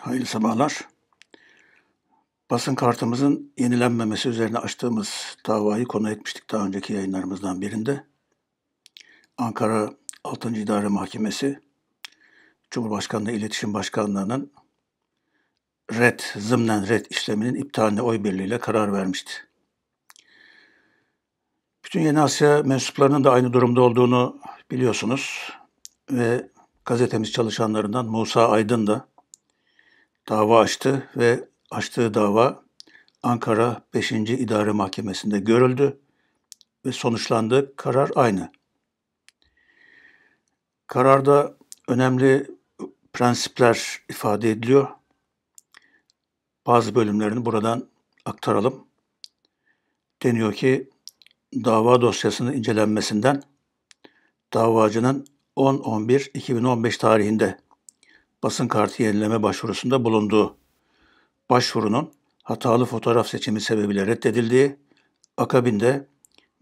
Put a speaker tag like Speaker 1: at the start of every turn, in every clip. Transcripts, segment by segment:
Speaker 1: Hayırlı sabahlar. Basın kartımızın yenilenmemesi üzerine açtığımız davayı konu etmiştik daha önceki yayınlarımızdan birinde. Ankara 6. İdare Mahkemesi Cumhurbaşkanlığı İletişim Başkanlığı'nın red, zımnen red işleminin iptaline oy birliğiyle karar vermişti. Bütün Yeni Asya mensuplarının da aynı durumda olduğunu biliyorsunuz ve gazetemiz çalışanlarından Musa Aydın da dava açtı ve açtığı dava Ankara 5. İdare Mahkemesi'nde görüldü ve sonuçlandı. Karar aynı. Kararda önemli prensipler ifade ediliyor. Bazı bölümlerini buradan aktaralım. Deniyor ki dava dosyasının incelenmesinden davacının 10-11-2015 tarihinde basın kartı yenileme başvurusunda bulundu. Başvurunun hatalı fotoğraf seçimi sebebiyle reddedildiği, akabinde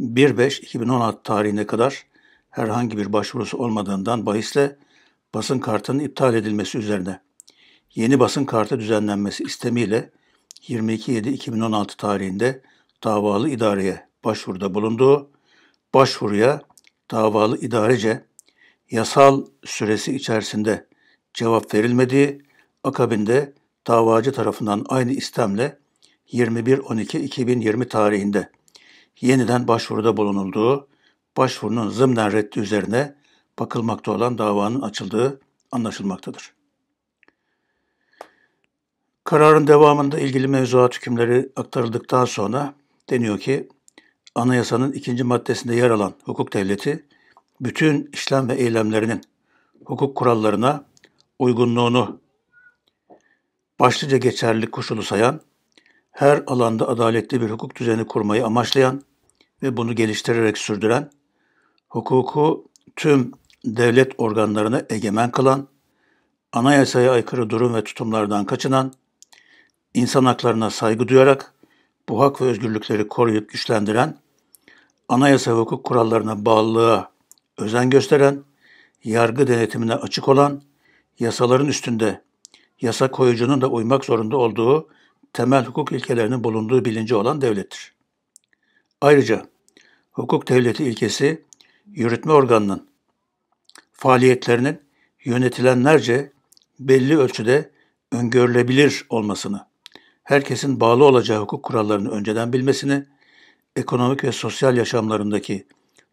Speaker 1: 1-5-2016 tarihine kadar herhangi bir başvurusu olmadığından bahisle basın kartının iptal edilmesi üzerine yeni basın kartı düzenlenmesi istemiyle 22 7 2016 tarihinde davalı idareye başvuruda bulunduğu, başvuruya davalı idarece yasal süresi içerisinde cevap verilmedi. Akabinde davacı tarafından aynı istemle 21.12.2020 tarihinde yeniden başvuruda bulunulduğu, başvurunun zımnen reddi üzerine bakılmakta olan davanın açıldığı anlaşılmaktadır. Kararın devamında ilgili mevzuat hükümleri aktarıldıktan sonra deniyor ki, anayasanın ikinci maddesinde yer alan hukuk devleti, bütün işlem ve eylemlerinin hukuk kurallarına uygunluğunu başlıca geçerli koşulu sayan, her alanda adaletli bir hukuk düzeni kurmayı amaçlayan ve bunu geliştirerek sürdüren, hukuku tüm devlet organlarına egemen kılan, anayasaya aykırı durum ve tutumlardan kaçınan, insan haklarına saygı duyarak bu hak ve özgürlükleri koruyup güçlendiren, anayasa hukuk kurallarına bağlılığa özen gösteren, yargı denetimine açık olan, yasaların üstünde, yasa koyucunun da uymak zorunda olduğu temel hukuk ilkelerinin bulunduğu bilinci olan devlettir. Ayrıca hukuk devleti ilkesi yürütme organının faaliyetlerinin yönetilenlerce belli ölçüde öngörülebilir olmasını, herkesin bağlı olacağı hukuk kurallarını önceden bilmesini, ekonomik ve sosyal yaşamlarındaki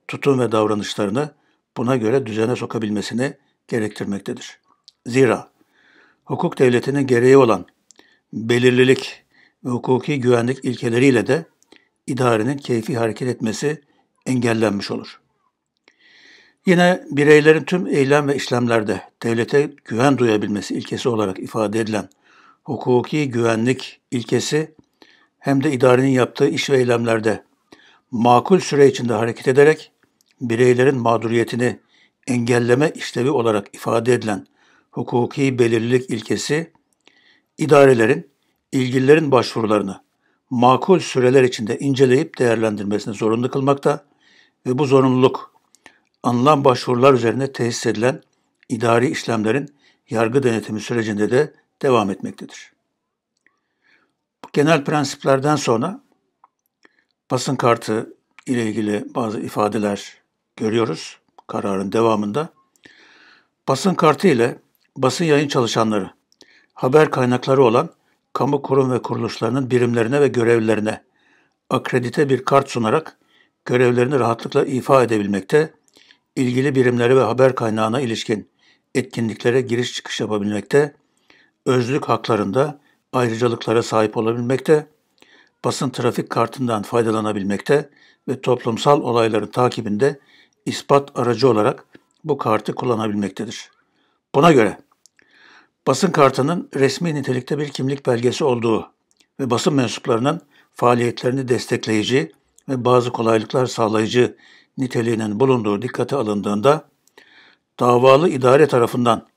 Speaker 1: tutum ve davranışlarını buna göre düzene sokabilmesini gerektirmektedir. Zira hukuk devletinin gereği olan belirlilik ve hukuki güvenlik ilkeleriyle de idarenin keyfi hareket etmesi engellenmiş olur. Yine bireylerin tüm eylem ve işlemlerde devlete güven duyabilmesi ilkesi olarak ifade edilen hukuki güvenlik ilkesi hem de idarenin yaptığı iş ve eylemlerde makul süre içinde hareket ederek bireylerin mağduriyetini engelleme işlevi olarak ifade edilen hukuki belirlilik ilkesi idarelerin ilgililerin başvurularını makul süreler içinde inceleyip değerlendirmesini zorunlu kılmakta ve bu zorunluluk anılan başvurular üzerine tesis edilen idari işlemlerin yargı denetimi sürecinde de devam etmektedir. Bu genel prensiplerden sonra basın kartı ile ilgili bazı ifadeler görüyoruz kararın devamında. Basın kartı ile basın yayın çalışanları, haber kaynakları olan kamu kurum ve kuruluşlarının birimlerine ve görevlilerine akredite bir kart sunarak görevlerini rahatlıkla ifa edebilmekte, ilgili birimlere ve haber kaynağına ilişkin etkinliklere giriş çıkış yapabilmekte, özlük haklarında ayrıcalıklara sahip olabilmekte, basın trafik kartından faydalanabilmekte ve toplumsal olayların takibinde ispat aracı olarak bu kartı kullanabilmektedir. Buna göre basın kartının resmi nitelikte bir kimlik belgesi olduğu ve basın mensuplarının faaliyetlerini destekleyici ve bazı kolaylıklar sağlayıcı niteliğinin bulunduğu dikkate alındığında davalı idare tarafından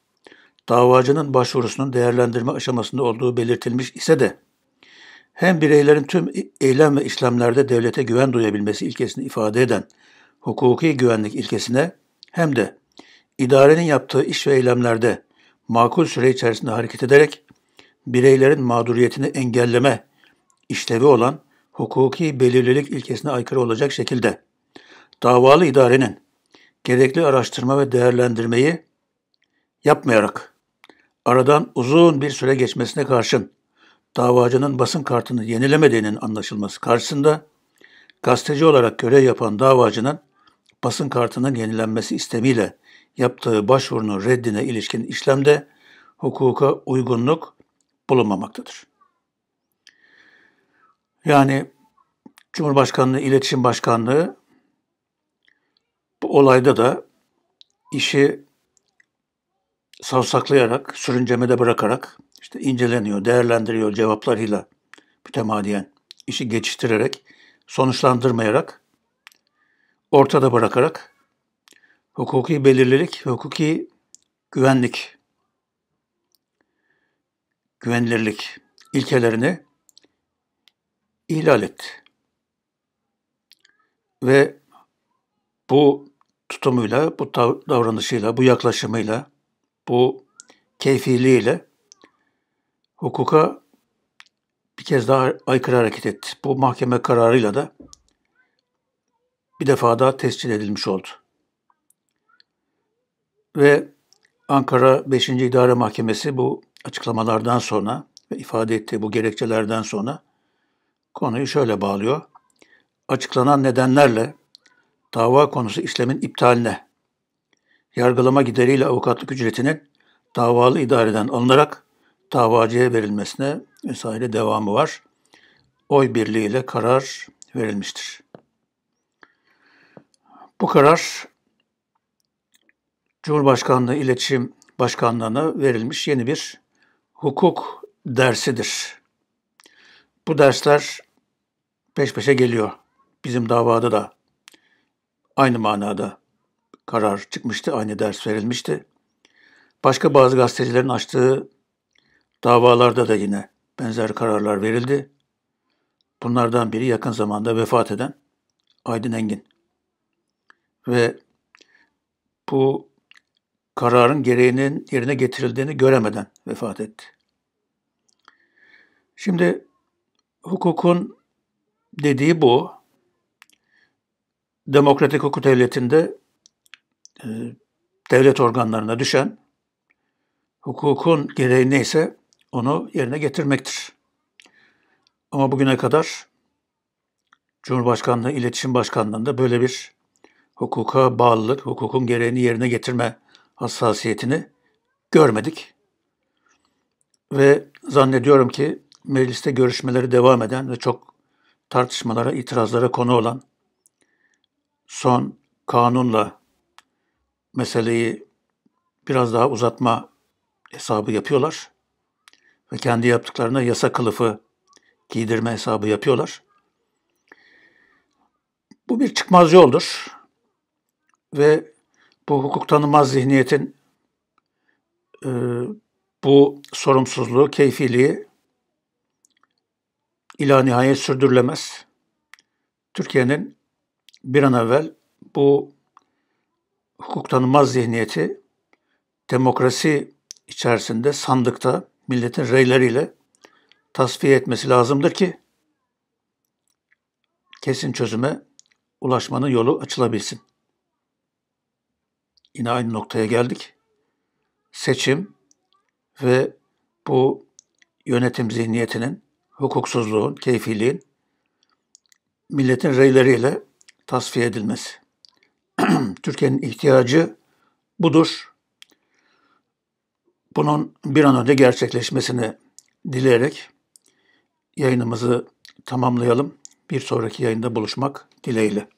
Speaker 1: davacının başvurusunun değerlendirme aşamasında olduğu belirtilmiş ise de hem bireylerin tüm eylem ve işlemlerde devlete güven duyabilmesi ilkesini ifade eden hukuki güvenlik ilkesine hem de idarenin yaptığı iş ve eylemlerde makul süre içerisinde hareket ederek bireylerin mağduriyetini engelleme işlevi olan hukuki belirlilik ilkesine aykırı olacak şekilde davalı idarenin gerekli araştırma ve değerlendirmeyi yapmayarak aradan uzun bir süre geçmesine karşın davacının basın kartını yenilemediğinin anlaşılması karşısında gazeteci olarak görev yapan davacının basın kartının yenilenmesi istemiyle yaptığı başvurunun reddine ilişkin işlemde hukuka uygunluk bulunmamaktadır. Yani Cumhurbaşkanlığı İletişim Başkanlığı bu olayda da işi savsaklayarak, sürüncemede bırakarak işte inceleniyor, değerlendiriyor cevaplarıyla mütemadiyen işi geçiştirerek, sonuçlandırmayarak, ortada bırakarak hukuki belirlilik hukuki güvenlik, güvenilirlik ilkelerini ihlal etti. Ve bu tutumuyla, bu davranışıyla, bu yaklaşımıyla, bu keyfiliğiyle hukuka bir kez daha aykırı hareket etti. Bu mahkeme kararıyla da bir defa daha tescil edilmiş oldu. Ve Ankara 5. İdare Mahkemesi bu açıklamalardan sonra ve ifade ettiği bu gerekçelerden sonra konuyu şöyle bağlıyor. Açıklanan nedenlerle dava konusu işlemin iptaline, yargılama gideriyle avukatlık ücretinin davalı idareden alınarak davacıya verilmesine vesaire devamı var. Oy birliğiyle karar verilmiştir. Bu karar Cumhurbaşkanlığı İletişim Başkanlığı'na verilmiş yeni bir hukuk dersidir. Bu dersler peş peşe geliyor. Bizim davada da aynı manada karar çıkmıştı, aynı ders verilmişti. Başka bazı gazetecilerin açtığı davalarda da yine benzer kararlar verildi. Bunlardan biri yakın zamanda vefat eden Aydın Engin. Ve bu kararın gereğinin yerine getirildiğini göremeden vefat etti. Şimdi hukukun dediği bu. Demokratik hukuk devletinde e, devlet organlarına düşen hukukun gereği neyse onu yerine getirmektir. Ama bugüne kadar Cumhurbaşkanlığı İletişim Başkanlığı'nda böyle bir hukuka bağlılık, hukukun gereğini yerine getirme hassasiyetini görmedik. Ve zannediyorum ki mecliste görüşmeleri devam eden ve çok tartışmalara, itirazlara konu olan son kanunla meseleyi biraz daha uzatma hesabı yapıyorlar ve kendi yaptıklarına yasa kılıfı giydirme hesabı yapıyorlar. Bu bir çıkmaz yoldur ve bu hukuk tanımaz zihniyetin e, bu sorumsuzluğu, keyfiliği ila nihayet sürdürülemez. Türkiye'nin bir an evvel bu hukuk tanımaz zihniyeti demokrasi içerisinde sandıkta milletin reyleriyle tasfiye etmesi lazımdır ki kesin çözüme ulaşmanın yolu açılabilsin yine aynı noktaya geldik. Seçim ve bu yönetim zihniyetinin, hukuksuzluğun, keyfiliğin milletin reyleriyle tasfiye edilmesi. Türkiye'nin ihtiyacı budur. Bunun bir an önce gerçekleşmesini dileyerek yayınımızı tamamlayalım. Bir sonraki yayında buluşmak dileğiyle.